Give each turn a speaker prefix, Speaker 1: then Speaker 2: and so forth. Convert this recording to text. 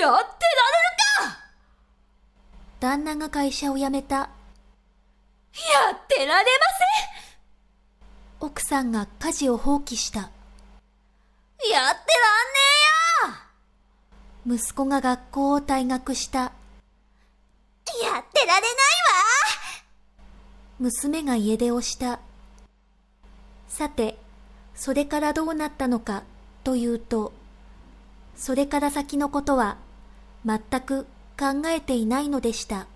Speaker 1: やってられるか
Speaker 2: 旦那が会社を辞めた。やってられません奥さんが家事を放棄した。やってらんね
Speaker 3: え
Speaker 2: よ息子が学校を退学した。やってられないわ娘が家出をした。さて、それからどうなったのかというと、それから先のことは全く考えていないのでした。